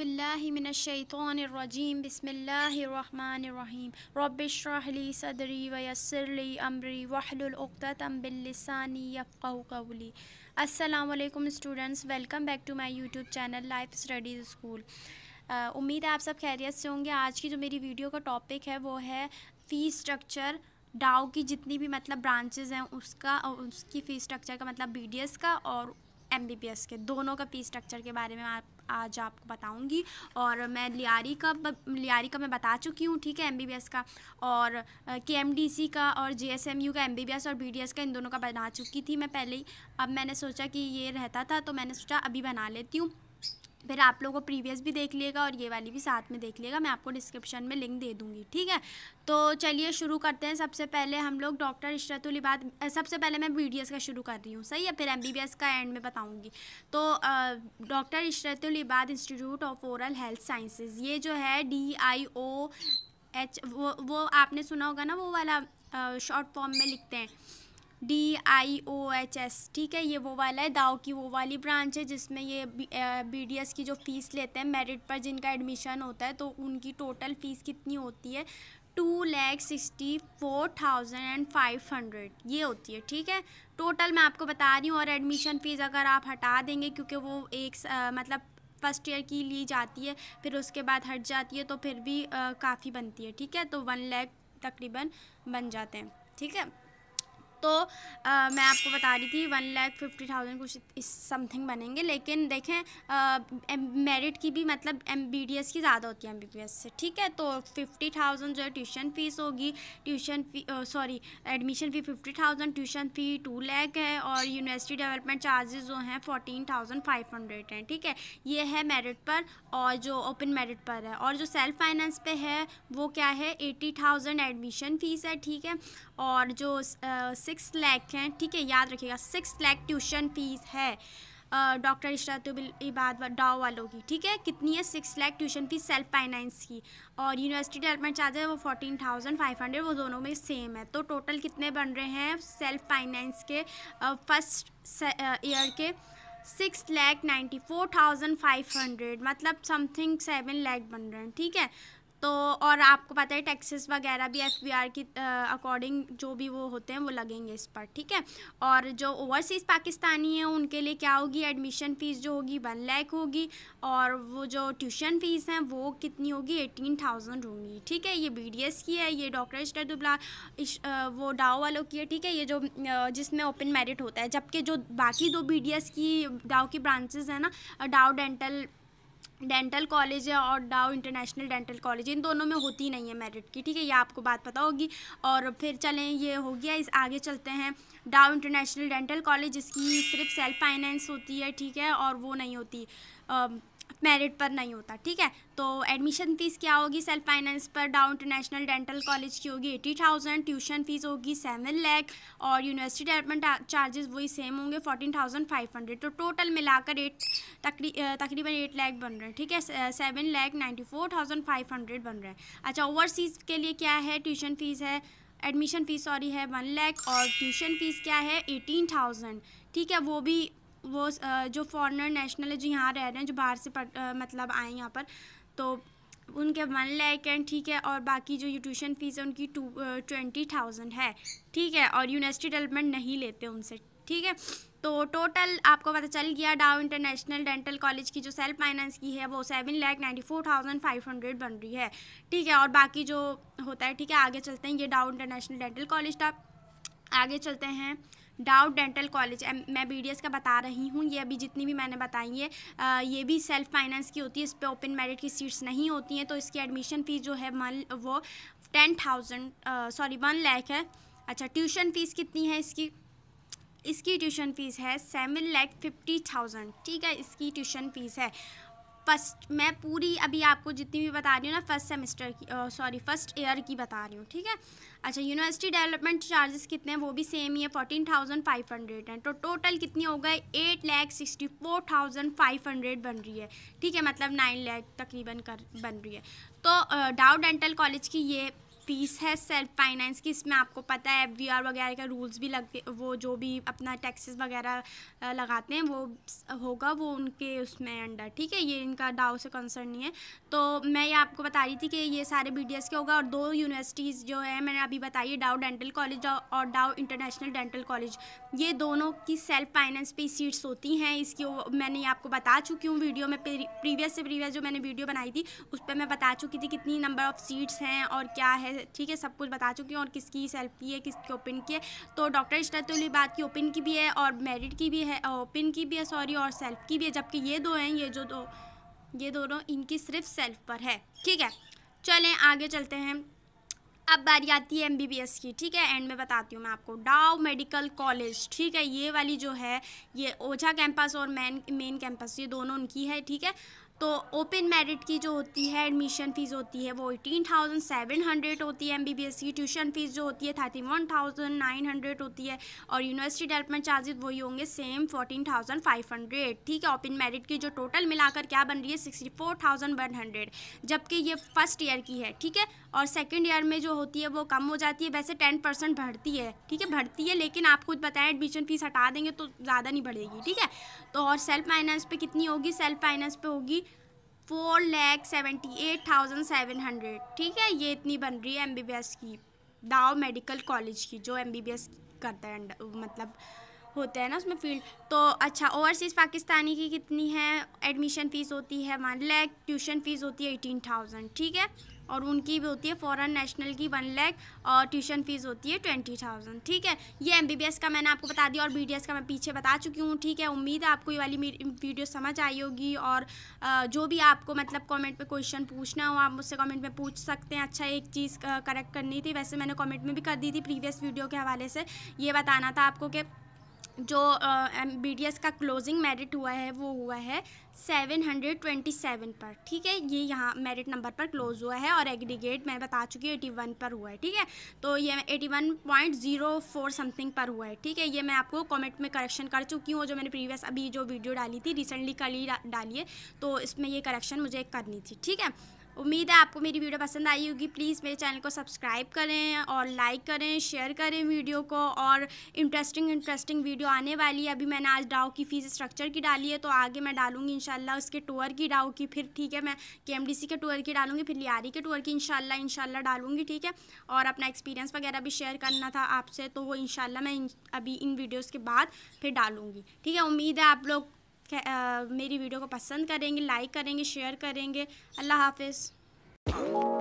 امري واحلل रबिशरहली सदरी لساني يفقهوا قولي السلام عليكم students welcome back to my YouTube channel life studies school उम्मीद है आप सब खैरियत से होंगे आज की जो मेरी वीडियो का टॉपिक है वो है फ़ी स्ट्रक्चर डाव की जितनी भी मतलब ब्रांचेज़ हैं उसका और उसकी फ़ी स्ट्रक्चर का मतलब बी का और एम के दोनों का फीस स्ट्रक्चर के बारे में आप आज आपको बताऊंगी और मैं लियारी का लियारी का मैं बता चुकी हूँ ठीक है एमबीबीएस का और के का और जेएसएमयू का एमबीबीएस और बीडीएस का इन दोनों का बना चुकी थी मैं पहले ही अब मैंने सोचा कि ये रहता था तो मैंने सोचा अभी बना लेती हूँ फिर आप लोगों को प्रीवियस भी देख लिएगा और ये वाली भी साथ में देख लिएगा मैं आपको डिस्क्रिप्शन में लिंक दे दूँगी ठीक है तो चलिए शुरू करते हैं सबसे पहले हम लोग डॉक्टर इबाद सबसे पहले मैं बी का शुरू कर रही हूँ सही है फिर एम का एंड में बताऊँगी तो doctor Ibad institute of oral health sciences ये जो है डी आई ओ एच वो वो आपने सुना होगा ना वो वाला शॉर्ट फॉर्म में लिखते हैं D I O H S ठीक है ये वो वाला है दाओ की वो वाली ब्रांच है जिसमें ये बी डी एस की जो फ़ीस लेते हैं मेरिट पर जिनका एडमिशन होता है तो उनकी टोटल फ़ीस कितनी होती है two lakh sixty four thousand and five hundred ये होती है ठीक है टोटल मैं आपको बता रही हूँ और एडमिशन फ़ीस अगर आप हटा देंगे क्योंकि वो एक आ, मतलब फर्स्ट ईयर की ली जाती है फिर उसके बाद हट जाती है तो फिर भी काफ़ी बनती है ठीक है तो वन लैख तकरीबन बन जाते हैं ठीक है तो आ, मैं आपको बता रही थी वन लैख फिफ्टी थाउजेंड कुछ समथिंग बनेंगे लेकिन देखें मेरिट की भी मतलब एम बी डी एस की ज़्यादा होती है एम बी बी एस से ठीक है तो फिफ्टी थाउजेंड जो है ट्यूशन फ़ीस होगी tuition fee sorry admission fee fifty thousand tuition fee two lakh है और यूनिवर्सिटी डेवलपमेंट चार्जेस जो हैं फोर्टीन थाउजेंड फाइव हंड्रेड हैं ठीक है ये है मेरिट पर और जो ओपन मेरिट पर है और जो सेल्फ फाइनेंस पे है वो क्या है एटी थाउजेंड एडमिशन फ़ीस है ठीक है और जो सिक्स लैख हैं ठीक है याद रखिएगा सिक्स लैख ट्यूशन फ़ीस है डॉक्टर इशरतुल इबाद डाओ वालों की ठीक है कितनी है six lakh tuition fees self finance की और यूनिवर्सिटी डेवलपमेंट है वो फोर्टीन थाउजेंड फाइव हंड्रेड वो दोनों में सेम है तो टोटल कितने बन रहे हैं सेल्फ फाइनेंस के फर्स्ट ईयर के six lakh ninety four thousand five hundred मतलब समथिंग सेवन लैख बन रहे हैं ठीक है तो और आपको पता है टैक्सेस वगैरह भी एफबीआर की अकॉर्डिंग जो भी वो होते हैं वो लगेंगे इस पर ठीक है और जो ओवरसीज़ पाकिस्तानी हैं उनके लिए क्या होगी एडमिशन फ़ीस जो होगी वन लैख होगी और वो जो ट्यूशन फ़ीस हैं वो कितनी होगी एटीन थाउजेंड होंगी ठीक है ये बी की है ये डॉक्टर इस्टरदुबला वो डाओ वालों की है ठीक है ये जो जिसमें ओपन मेरिट होता है जबकि जो बाकी दो बी की डाओ की ब्रांचेज हैं ना डाओ डेंटल डेंटल कॉलेज है और डाओ इंटरनेशनल डेंटल कॉलेज इन दोनों में होती नहीं है मेरिट की ठीक है ये आपको बात पता होगी और फिर चलें ये हो गया इस आगे चलते हैं डाओ इंटरनेशनल डेंटल कॉलेज जिसकी सिर्फ सेल्फ फाइनेंस होती है ठीक है और वो नहीं होती मेरिट पर नहीं होता ठीक है तो एडमिशन फ़ीस क्या होगी सेल्फ फाइनेंस पर डाउ इंटरनेशनल डेंटल कॉलेज की होगी एटी थाउजेंड ट्यूशन फ़ीस होगी सेवन लैख और यूनिवर्सिटी डेवलपमेंट चार्जेस वही सेम होंगे फोर्टीन थाउजेंड फाइव हंड्रेड तो टोटल मिलाकर एट तकरीबन एट लैख बन रहे हैं ठीक है seven lakh ninety four thousand five hundred बन रहे हैं अच्छा ओवरसीज़ के लिए क्या है ट्यूशन फ़ीस है एडमिशन फ़ीस सॉरी है वन लैख और ट्यूशन फ़ीस क्या है एटीन थाउजेंड ठीक है वो भी वो जो फॉरनर नेशनल है जो यहाँ रह रहे हैं जो बाहर से पढ़ मतलब आए यहाँ पर तो उनके वन लैक हैं ठीक है और बाकी जो ट्यूशन फ़ीस है उनकी टू ट्वेंटी थाउजेंड है ठीक है और यूनिवर्सिटी डेवलपमेंट नहीं लेते उनसे ठीक है तो टोटल आपको पता चल गया डाउ इंटरनेशनल डेंटल कॉलेज की जो सेल्फ फाइनेंस की है वो seven lakh ninety four thousand five hundred बन रही है ठीक है और बाकी जो होता है ठीक है आगे चलते हैं ये डाउ इंटरनेशनल डेंटल कॉलेज का आगे चलते हैं डाउट डेंटल कॉलेज मैं बी का बता रही हूँ ये अभी जितनी भी मैंने बताई है ये भी सेल्फ फाइनेंस की होती है इस पर ओपन मेरिट की सीट्स नहीं होती हैं तो इसकी एडमिशन फ़ीस जो है मन वो ten thousand sorry one lakh है अच्छा ट्यूशन फ़ीस कितनी है इसकी इसकी ट्यूशन फ़ीस है सेवन लैख फिफ्टी थाउजेंड ठीक है इसकी ट्यूशन फ़ीस है फर्स्ट मैं पूरी अभी आपको जितनी भी बता रही हूँ ना फर्स्ट सेमेस्टर की सॉरी फर्स्ट ईयर की बता रही हूँ ठीक है अच्छा यूनिवर्सिटी डेवलपमेंट चार्जेस कितने हैं वो भी सेम ही है फोर्टीन थाउजेंड फाइव हंड्रेड हैं तो टोटल कितनी हो गए eight lakh sixty four thousand five hundred बन रही है ठीक है मतलब नाइन लैख तकरीबन कर बन रही है तो डाउ डेंटल कॉलेज की ये पीस है सेल्फ फाइनेंस की इसमें आपको पता है एफ वगैरह का रूल्स भी लगते वो जो भी अपना टैक्सेस वगैरह लगाते हैं वो होगा वो उनके उसमें अंडर ठीक है ये इनका डाव से कंसर्न नहीं है तो मैं ये आपको बता रही थी कि ये सारे बी के होगा और दो यूनिवर्सिटीज़ जो है मैंने अभी बताई डाउ डेंटल कॉलेज और डाउ इंटरनेशनल डेंटल कॉलेज ये दोनों की सेल्फ फाइनेंस पे सीट्स होती हैं इसकी मैंने ये आपको बता चुकी हूँ वीडियो में प्रीवियस से प्रीवियस जो मैंने वीडियो बनाई थी उस पर मैं बता चुकी थी कितनी नंबर ऑफ़ सीट्स हैं और क्या है ठीक है सब कुछ बता चुकी हूँ और किसकी सेल्फ की है किसकी ओपन की है तो डॉक्टर बात की ओपन की भी है और मेरिट की भी है ओपन की भी है सॉरी और सेल्फ की भी है जबकि ये दो हैं ये जो दो ये दोनों इनकी सिर्फ सेल्फ पर है ठीक है चलें आगे चलते हैं अब बारी आती है एमबीबीएस की ठीक है एंड में बताती हूँ मैं आपको डाव मेडिकल कॉलेज ठीक है ये वाली जो है ये ओझा कैंपस और मैन मेन कैंपस ये दोनों उनकी है ठीक है तो ओपन मेरिट की जो होती है एडमिशन फ़ीस होती है वो एटीन थाउजेंड सेवन हंड्रेड होती है एम बी बी एस की ट्यूशन फ़ीस जो होती है thirty one thousand nine hundred होती है और यूनिवर्सिटी डेवलपमेंट चार्जेज वही होंगे same fourteen thousand five hundred ठीक है ओपन मेरिट की जो टोटल मिलाकर क्या बन रही है sixty four thousand one hundred जबकि ये फर्स्ट ईयर की है ठीक है और सेकेंड ईयर में जो होती है वो कम हो जाती है वैसे टेन परसेंट बढ़ती है ठीक है बढ़ती है लेकिन आप खुद बताएं एडमिशन फ़ीस हटा देंगे तो ज़्यादा नहीं बढ़ेगी ठीक है तो और सेल्फ फाइनेंस पे कितनी होगी सेल्फ फाइनेंस पे होगी four lakh seventy eight thousand seven hundred ठीक है ये इतनी बन रही है एम बी बी एस की दाव मेडिकल कॉलेज की जो एम बी बी एस करता है मतलब होते हैं ना उसमें फील्ड तो अच्छा ओवरसीज़ पाकिस्तानी की कितनी है एडमिशन फ़ीस होती है वन लैख ट्यूशन फ़ीस होती है एटीन थाउजेंड ठीक है और उनकी भी होती है फॉरेन नेशनल की वन लैख और ट्यूशन फीस होती है ट्वेंटी थाउजेंड ठीक है ये एम का मैंने आपको बता दिया और बी का मैं पीछे बता चुकी हूँ ठीक है उम्मीद है आपको ये वाली वीडियो समझ आई होगी और जो भी आपको मतलब कॉमेंट में क्वेश्चन पूछना हो आप मुझसे कॉमेंट में पूछ सकते हैं अच्छा एक चीज़ करेक्ट करनी थी वैसे मैंने कॉमेंट में भी कर दी थी प्रीवियस वीडियो के हवाले से ये बताना था आपको कि जो बी डी एस का क्लोजिंग मेरिट हुआ है वो हुआ है सेवन हंड्रेड ट्वेंटी सेवन पर ठीक है ये यहाँ मेरिट नंबर पर क्लोज हुआ है और एग्रीगेट मैं बता चुकी हूँ एटी वन पर हुआ है ठीक है तो ये eighty one point zero four something पर हुआ है ठीक है ये मैं आपको कमेंट में करेक्शन कर चुकी हूँ जो मैंने प्रीवियस अभी जो वीडियो डाली थी रिसेंटली कल ही डाली है तो इसमें ये करेक्शन मुझे करनी थी ठीक है उम्मीद है आपको मेरी वीडियो पसंद आई होगी प्लीज़ मेरे चैनल को सब्सक्राइब करें और लाइक करें शेयर करें वीडियो को और इंटरेस्टिंग इंटरेस्टिंग वीडियो आने वाली है अभी मैंने आज डाओ की फ़ीस स्ट्रक्चर की डाली है तो आगे मैं डालूंगी इनशाला उसके टूर की डाओ की फिर ठीक है मैं के के टूर की डालूंगी फिर लियारी के टूर की इनशाला इनशाला डालूंगी ठीक है और अपना एक्सपीरियंस वगैरह भी शेयर करना था आपसे तो वो इनशाला मैं अभी इन वीडियोज़ के बाद फिर डालूंगी ठीक है उम्मीद है आप लोग मेरी वीडियो को पसंद करेंगे लाइक करेंगे शेयर करेंगे अल्लाह हाफिज़